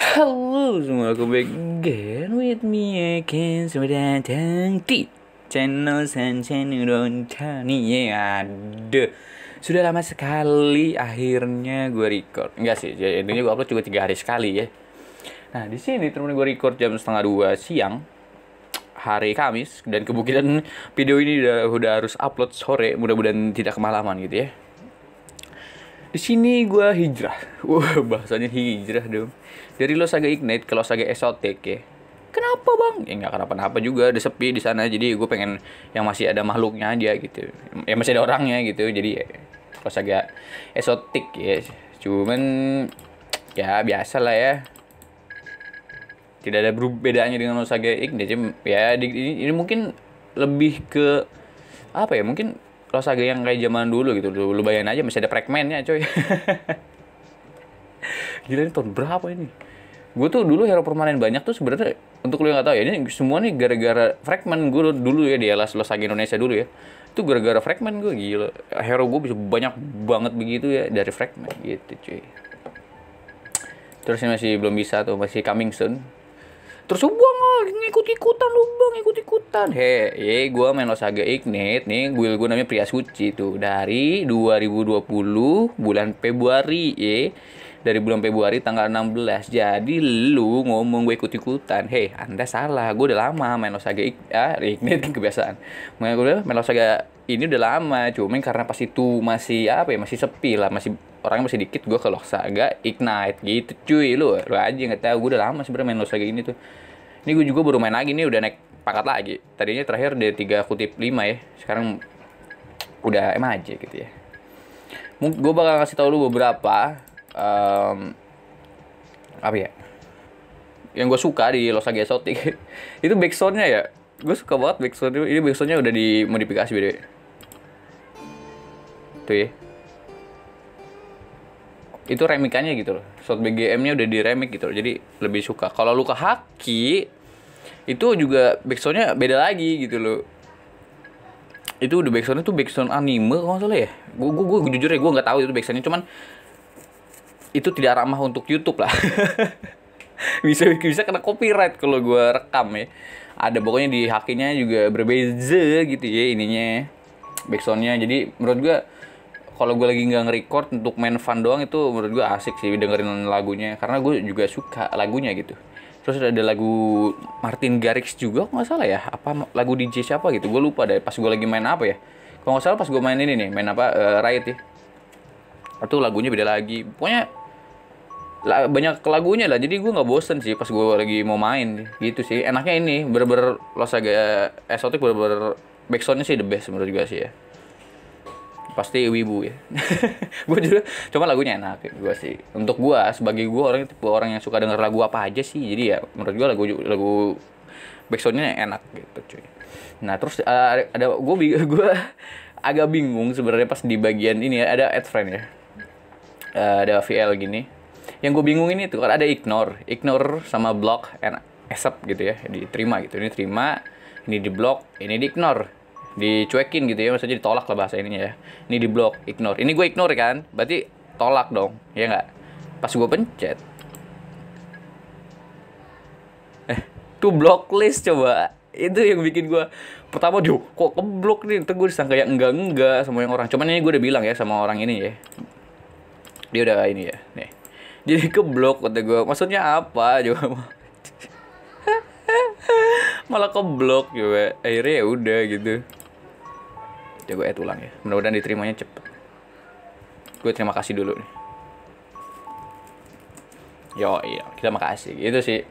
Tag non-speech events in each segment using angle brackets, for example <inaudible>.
Halo semua, aku back again with me again Selamat datang di channel Sanchen Rontani Ya ada Sudah lama sekali akhirnya gue record Enggak sih, jadinya gue upload juga tiga hari sekali ya Nah di sini temen gue record jam setengah dua siang hari Kamis dan kemungkinan video ini udah, udah harus upload sore mudah-mudahan tidak kemalaman gitu ya di sini gue hijrah <laughs> wah bahasanya hijrah dong dari lo saga Ignite ke lo saga Esotek ya kenapa bang ya nggak kenapa-napa juga ada sepi di sana jadi gue pengen yang masih ada makhluknya aja gitu ya masih ada orangnya gitu jadi ya, saga Esotik ya cuman ya biasa lah ya tidak ada bedanya dengan Osage Ignatius ya di, ini, ini mungkin lebih ke apa ya mungkin Osage yang kayak zaman dulu gitu lu, lu bayangin aja masih ada fragmentnya coy <laughs> gila ini tahun berapa ini gue tuh dulu hero permanen banyak tuh sebenarnya untuk lo yang gak tau ya ini semua nih gara-gara fragment gue dulu ya di Las Losage Indonesia dulu ya itu gara-gara fragment gue gila hero gue bisa banyak banget begitu ya dari fragment gitu cuy terus ini masih belum bisa tuh masih coming soon terus oh, gua ngikut ikutan lu bang ikut ikutan he ye eh, gue main Osage eh, Ignite nih gue gue namanya pria Suci tuh dari 2020 bulan Februari ye dari bulan Februari tanggal 16 jadi lu ngomong gue ikut ikutan hei anda salah gue udah lama main Osage Ik eh, ah, Ignite kebiasaan main gue main Osage ini udah lama cuman karena pas itu masih apa ya masih sepi lah masih orangnya masih dikit gue ke Losaga Ignite gitu cuy lu lu aja nggak tahu gue udah lama sih main Losaga ini tuh ini gue juga baru main lagi nih udah naik pangkat lagi tadinya terakhir dari tiga kutip lima ya sekarang udah emang aja gitu ya mungkin gue bakal kasih tau lu beberapa um, apa ya yang gue suka di Losaga Exotic <laughs> itu backsoundnya ya gue suka banget backsound ini backsoundnya udah dimodifikasi beda tuh ya itu remikannya gitu loh shot BGM-nya udah diremik gitu loh jadi lebih suka kalau luka haki itu juga backsound-nya beda lagi gitu loh itu udah backsound-nya tuh backsound anime kalau nggak salah ya gue gua, gua, jujur ya gue nggak tahu itu backsound-nya. cuman itu tidak ramah untuk YouTube lah <laughs> bisa bisa kena copyright kalau gua rekam ya ada pokoknya di hakinya juga berbeza gitu ya ininya backsoundnya jadi menurut gua kalau gue lagi nggak nge-record untuk main fun doang itu menurut gue asik sih dengerin lagunya karena gue juga suka lagunya gitu terus ada lagu Martin Garrix juga nggak salah ya apa lagu DJ siapa gitu gue lupa deh pas gue lagi main apa ya kalau nggak salah pas gue main ini nih main apa uh, Riot ya itu lagunya beda lagi pokoknya la, banyak lagunya lah jadi gue nggak bosen sih pas gue lagi mau main gitu sih enaknya ini berber los agak esotik eh, berber backsoundnya sih the best menurut gue sih ya pasti wibu ya <laughs> gue juga cuma lagunya enak ya, gue sih untuk gue sebagai gue orang tipe orang yang suka denger lagu apa aja sih jadi ya menurut gue lagu lagu backsoundnya enak gitu cuy nah terus uh, ada gue gue <laughs> agak bingung sebenarnya pas di bagian ini ya, ada add friend ya uh, ada VL gini yang gue bingung ini tuh ada ignore ignore sama block and accept gitu ya diterima gitu ini terima ini di block ini di ignore dicuekin gitu ya maksudnya ditolak lah bahasa ininya ya ini di blok ignore ini gue ignore kan berarti tolak dong ya nggak pas gue pencet eh tuh list coba itu yang bikin gue pertama jo kok keblok nih tuh gue disangka yang enggak enggak sama yang orang cuman ini gue udah bilang ya sama orang ini ya dia udah ini ya nih jadi keblok kata gue maksudnya apa juga <laughs> malah keblok juga akhirnya ya udah gitu ya gue add ulang ya mudah-mudahan diterimanya cepet gue terima kasih dulu nih yo iya kita makasih gitu sih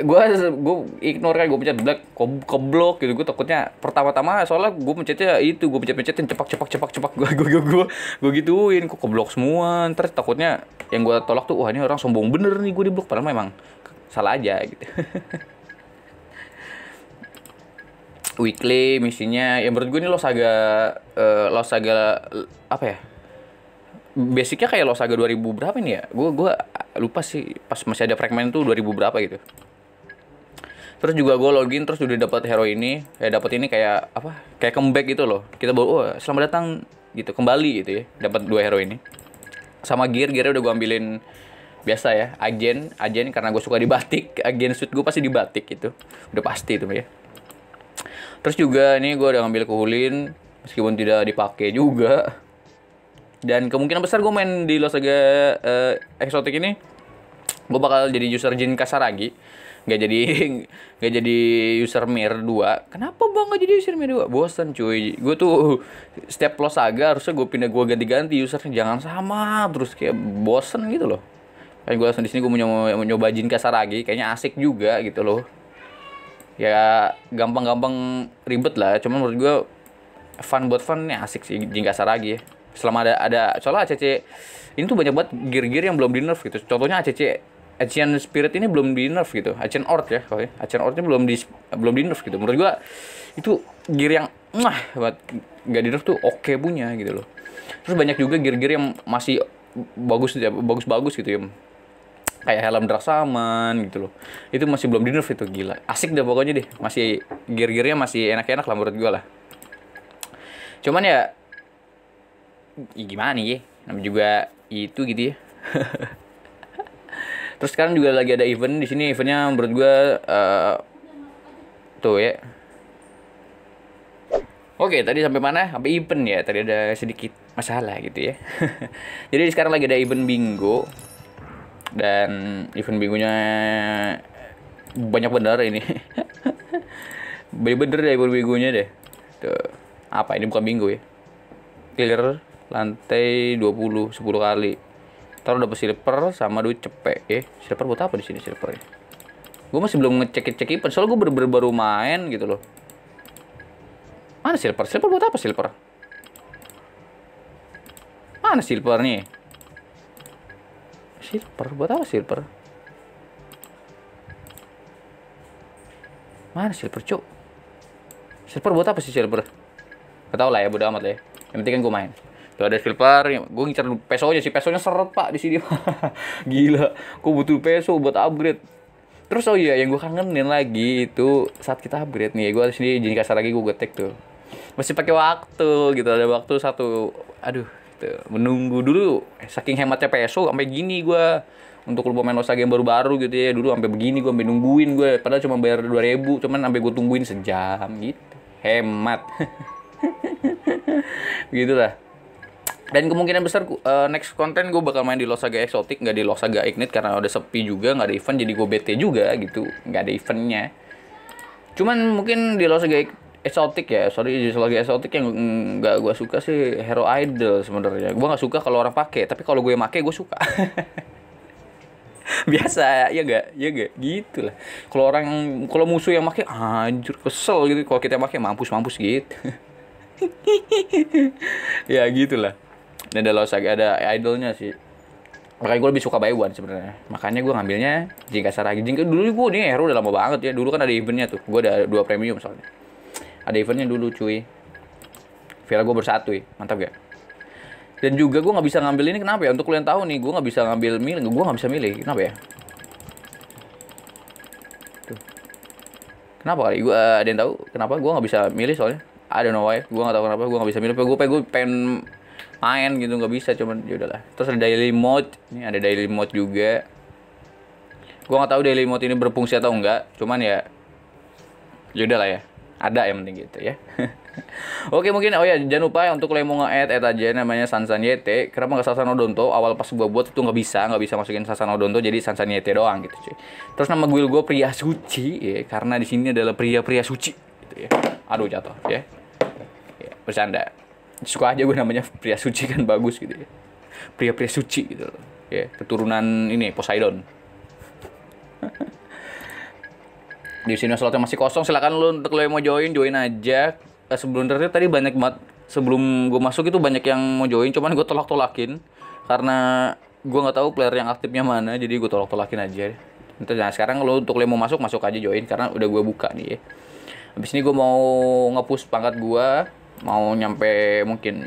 gue gue ignore kan gue pencet black keblok gitu gue takutnya pertama-tama soalnya gue pencetnya itu gue pencet pencetin cepak cepak cepak cepak gue gue gue gue gue gituin kok keblok semua ntar takutnya yang gue tolak tuh wah ini orang sombong bener nih gue diblok blok padahal memang salah aja gitu <laughs> weekly misinya yang menurut gue ini saga uh, saga apa ya basicnya kayak saga 2000 berapa ini ya gue gue lupa sih pas masih ada fragment tuh 2000 berapa gitu terus juga gue login terus udah dapat hero ini kayak eh, dapat ini kayak apa kayak comeback gitu loh kita baru oh, selamat datang gitu kembali gitu ya dapat dua hero ini sama gear gearnya udah gue ambilin biasa ya agen agen karena gue suka di batik agen suit gue pasti di batik gitu udah pasti itu ya terus juga ini gue udah ngambil kuhulin meskipun tidak dipakai juga dan kemungkinan besar gue main di Losaga uh, eh, eksotik ini gue bakal jadi user Jin Kasaragi Gak jadi <laughs> gak jadi user Mir 2 kenapa bang gak jadi user Mir 2 bosan cuy gue tuh setiap Losaga harusnya gue pindah gue ganti-ganti usernya jangan sama terus kayak bosen gitu loh kan gue langsung di sini gue mau nyoba, mau nyoba Jin Kasaragi kayaknya asik juga gitu loh ya gampang-gampang ribet lah cuman menurut gue fun buat fun nih asik sih jingga saragi ya selama ada ada soalnya ACC ini tuh banyak banget gear-gear yang belum di nerf gitu contohnya ACC Ancient Spirit ini belum di nerf gitu Ancient Ord ya kalau ya Ord belum di belum di nerf gitu menurut gua itu gear yang mah buat nggak di nerf tuh oke okay punya gitu loh terus banyak juga gear-gear yang masih bagus bagus-bagus gitu ya kayak helm Draksaman gitu loh itu masih belum di nerf itu gila asik deh pokoknya deh masih gear-gearnya masih enak-enak lah menurut gue lah cuman ya, ya gimana ya namanya juga itu gitu ya <laughs> terus sekarang juga lagi ada event di sini eventnya menurut gue uh, tuh ya Oke, tadi sampai mana? Sampai event ya. Tadi ada sedikit masalah gitu ya. <laughs> Jadi sekarang lagi ada event bingo dan event minggunya banyak bener ini <laughs> banyak bener deh event minggunya deh Tuh. apa ini bukan minggu ya clear lantai 20 10 kali terus dapat silver sama duit cepet eh silver buat apa di sini silver ya gue masih belum ngecek cek event soalnya gue bener-bener baru main gitu loh mana silver silver buat apa silver mana silver nih Silver? Buat apa silver? Mana silver, cuk? Silver buat apa sih silver? Gak tau lah ya, bodo amat lah ya. Yang penting kan gue main. Tuh ada silver, ya, gue ngincer peso aja sih. Pesonya seret, Pak, di sini. <laughs> Gila, gue butuh peso buat upgrade. Terus oh iya, yang gue kangenin lagi itu saat kita upgrade nih. Gue di sini jadi kasar lagi gue getek tuh. Masih pakai waktu gitu, ada waktu satu. Aduh, gitu menunggu dulu eh, saking hematnya peso sampai gini gue untuk lupa main Losa yang baru-baru gitu ya dulu sampai begini gue sampai nungguin gue padahal cuma bayar dua ribu cuman sampai gue tungguin sejam gitu hemat begitulah <laughs> dan kemungkinan besar uh, next konten gue bakal main di Losaga Exotic nggak di Losaga Ignite karena udah sepi juga nggak ada event jadi gue bete juga gitu nggak ada eventnya cuman mungkin di Losaga esotik ya sorry lagi esotik yang nggak gue suka sih hero idol sebenarnya gue nggak suka kalau orang pakai tapi kalau gue make gue suka <laughs> biasa ya gak ya gak gitu lah kalau orang kalau musuh yang make anjir kesel gitu kalau kita make mampus mampus gitu <laughs> ya gitulah dan ada loh ada idolnya sih makanya gue lebih suka buy one sebenarnya makanya gue ngambilnya jingga saragi jingga dulu gue nih hero udah lama banget ya dulu kan ada eventnya tuh gue ada dua premium soalnya ada eventnya dulu cuy viral gue bersatu ya mantap gak dan juga gue nggak bisa ngambil ini kenapa ya untuk kalian tahu nih gue nggak bisa ngambil milih gue nggak bisa milih kenapa ya Tuh. kenapa kali gue uh, ada yang tahu kenapa gue nggak bisa milih soalnya I don't know why gue nggak tahu kenapa gue nggak bisa milih gue pengen gue pengen main gitu nggak bisa cuman ya lah. terus ada daily mode ini ada daily mode juga gue nggak tahu daily mode ini berfungsi atau enggak cuman ya ya lah ya ada yang penting gitu ya <laughs> Oke mungkin oh ya jangan lupa ya untuk kalian mau nge-add aja namanya Sansan Yete. Kenapa nggak Sansan Odonto? Awal pas gue buat itu nggak bisa, nggak bisa masukin Sansan Odonto jadi Sansan Yete doang gitu cuy. Terus nama gue gue pria suci ya karena di sini adalah pria-pria suci gitu ya. Aduh jatuh ya. ya bercanda. Suka aja gue namanya pria suci kan bagus gitu ya. Pria-pria suci gitu loh. Ya, keturunan ini Poseidon. <laughs> di sini slotnya masih kosong silakan lo untuk lo yang mau join join aja eh, sebelum tadi tadi banyak banget sebelum gue masuk itu banyak yang mau join cuman gue tolak tolakin karena gue nggak tahu player yang aktifnya mana jadi gue tolak tolakin aja nah sekarang lo untuk lo yang mau masuk masuk aja join karena udah gue buka nih ya. Habis ini gue mau ngepus pangkat gue mau nyampe mungkin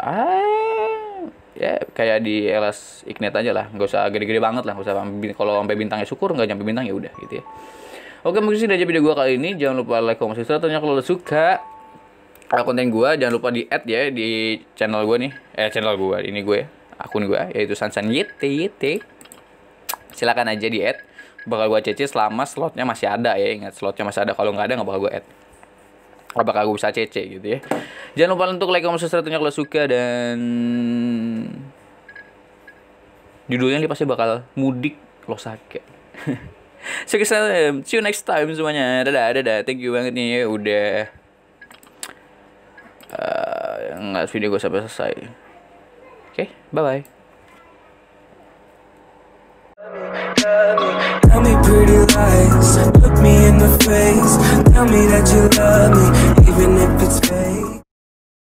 ah, ya kayak di LS Ignite aja lah nggak usah gede-gede banget lah nggak usah kalau sampai bintangnya syukur nggak nyampe bintang ya udah gitu ya Oke mungkin sudah aja video gue kali ini. Jangan lupa like, comment, subscribe. Tanya kalau lo suka eh, konten gue jangan lupa di add ya di channel gue nih. Eh channel gue ini gue ya, akun gue yaitu Sansan Yete Yete Silakan aja di add. Bakal gue cece selama slotnya masih ada ya. Ingat slotnya masih ada. Kalau nggak ada nggak bakal gue add apakah gue bisa cece gitu ya jangan lupa untuk like comment subscribe kalau suka dan judulnya ini pasti bakal mudik lo sakit <laughs> so um, see you next time semuanya dadah dadah thank you banget nih ya, udah uh, nggak video gue sampai selesai oke okay, bye bye